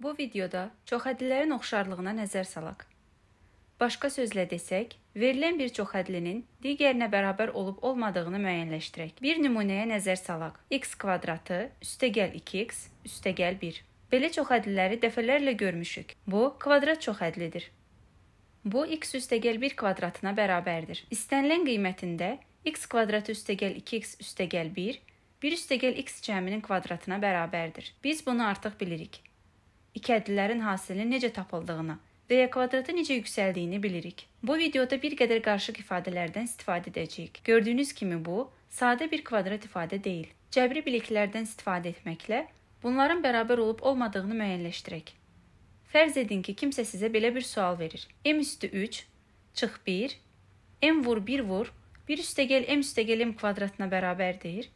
Bu videoda çoxhədlilərin oxşarlığına nəzər salaq. Başqa sözlə desək, verilən bir çoxhədlinin digərinə bərabər olub-olmadığını müəyyənləşdirək. Bir nümunəyə nəzər salaq. x kvadratı üstəgəl 2x üstəgəl 1. Belə çoxhədliləri dəfələrlə görmüşük. Bu kvadrat çoxhədlidir. Bu x üstəgəl 1 kvadratına bərabərdir. İstənilən qiymətində x kvadratı üstəgəl 2x üstəgəl 1, 1 üstəgəl x cəminin kvadratına bərabərdir. Biz bunu artıq bilirik iki ədlilərin hasilinin necə tapıldığını və ya kvadratı necə yüksəldiyini bilirik. Bu videoda bir qədər qarışıq ifadələrdən istifadə edəcəyik. Gördüyünüz kimi bu sadə bir kvadrat ifadə deyil. Cəbri biliklərdən istifadə etməklə bunların bərabər olub olmadığını müəyyənləşdirək. Fərz edin ki, kimsə sizə belə bir sual verir. M üstü 3 çıx 1 M vur 1 vur 1 üstəgəl M üstəgəl M kvadratına bərabərdir.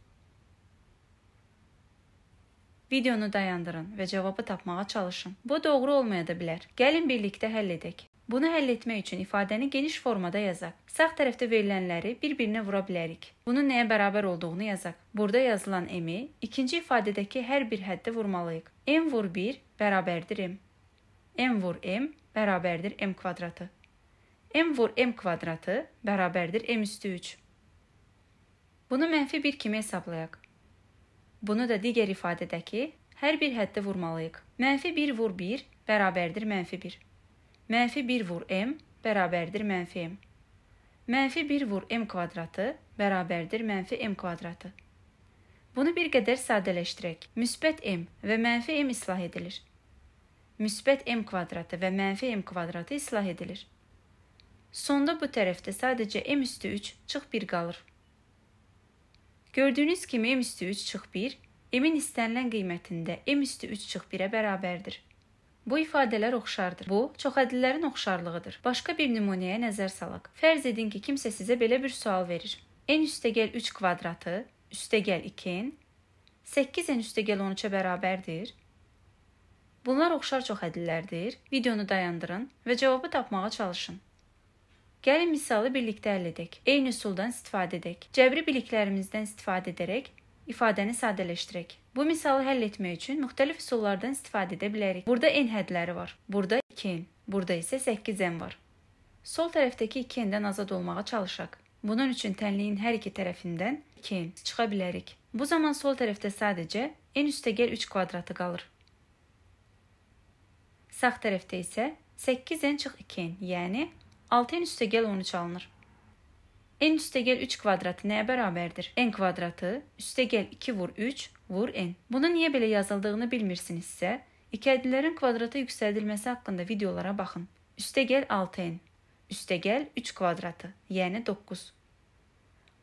Videonu dayandırın və cavabı tapmağa çalışın. Bu doğru olmaya da bilər. Gəlin birlikdə həll edək. Bunu həll etmək üçün ifadəni geniş formada yazaq. Sağ tərəfdə verilənləri bir-birinə vura bilərik. Bunun nəyə bərabər olduğunu yazaq. Burada yazılan m-i ikinci ifadədəki hər bir həddə vurmalıyıq. m vur 1 bərabərdir m. m vur m bərabərdir m kvadratı. m vur m kvadratı bərabərdir m üstü 3. Bunu mənfi 1 kimi hesablayaq. Bunu da digər ifadədəki hər bir həddə vurmalıyıq. Mənfi 1 vur 1 bərabərdir mənfi 1. Mənfi 1 vur m bərabərdir mənfi m. Mənfi 1 vur m kvadratı bərabərdir mənfi m kvadratı. Bunu bir qədər sadələşdirək. Müsbət m və mənfi m islah edilir. Müsbət m kvadratı və mənfi m kvadratı islah edilir. Sonda bu tərəfdə sadəcə m üstü 3 çıx 1 qalır. Gördüyünüz kimi M üstü 3 çıx 1 M-in istənilən qiymətində M üstü 3 çıx 1-ə bərabərdir. Bu ifadələr oxşardır. Bu, çoxədlilərin oxşarlığıdır. Başqa bir nümunəyə nəzər salaq. Fərz edin ki, kimsə sizə belə bir sual verir. n üstəgəl 3 kvadratı üstəgəl 2n 8n üstəgəl 13-ə bərabərdir. Bunlar oxşar çoxədlilərdir. Videonu dayandırın və cavabı tapmağa çalışın. Gəlin misalı birlikdə həll edək. Eyni üsuldan istifadə edək. Cəbri biliklərimizdən istifadə edərək ifadəni sadələşdirək. Bu misalı həll etmək üçün müxtəlif üsullardan istifadə edə bilərik. Burada n hədləri var. Burada 2n, burada isə 8n var. Sol tərəfdəki 2n-dən azad olmağa çalışaq. Bunun üçün tənliyin hər iki tərəfindən 2n çıxa bilərik. Bu zaman sol tərəfdə sadəcə n üstəgəl 3 kvadratı qalır. Sağ tərəfdə isə 8n çıx 2n, yəni 6 n üstə gəl 13 alınır. n üstə gəl 3 kvadratı nəyə bərabərdir? n kvadratı üstə gəl 2 vur 3 vur n. Bunu niyə belə yazıldığını bilmirsinizsə, iki ədlərin kvadrata yüksəldilməsi haqqında videolara baxın. Üstə gəl 6n. Üstə gəl 3 kvadratı, yəni 9.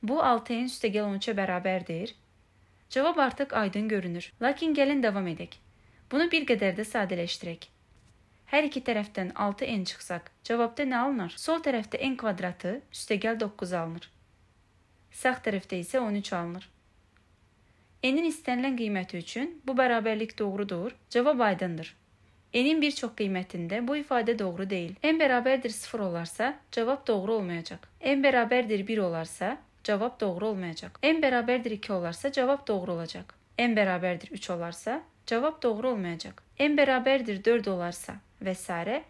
Bu 6n üstə gəl 13-ə bərabərdir. Cavab artıq aydın görünür. Lakin gəlin davam edək. Bunu bir qədər də sadələşdirək hər iki tərəfdən 6n çıxsaq, cavabda nə alınır? Sol tərəfdə n kvadratı üstəgəl 9 alınır. Sağ tərəfdə isə 13 alınır. N-in istənilən qiyməti üçün bu bərabərlik doğrudur, cavab aydındır. N-in bir çox qiymətində bu ifadə doğru deyil. N bərabərdir 0 olarsa, cavab doğru olmayacaq. N bərabərdir 1 olarsa, cavab doğru olmayacaq. N bərabərdir 2 olarsa, cavab doğru olacaq. N bərabərdir 3 olarsa, cavab doğru olmayacaq. N bərabərdir 4 olarsa, və s.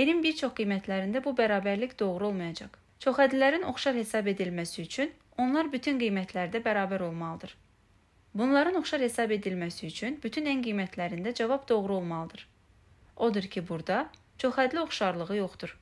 Elin bir çox qiymətlərində bu bərabərlik doğru olmayacaq. Çoxhədlilərin oxşar hesab edilməsi üçün onlar bütün qiymətlərdə bərabər olmalıdır. Bunların oxşar hesab edilməsi üçün bütün ən qiymətlərində cavab doğru olmalıdır. Odur ki, burada çoxhədli oxşarlığı yoxdur.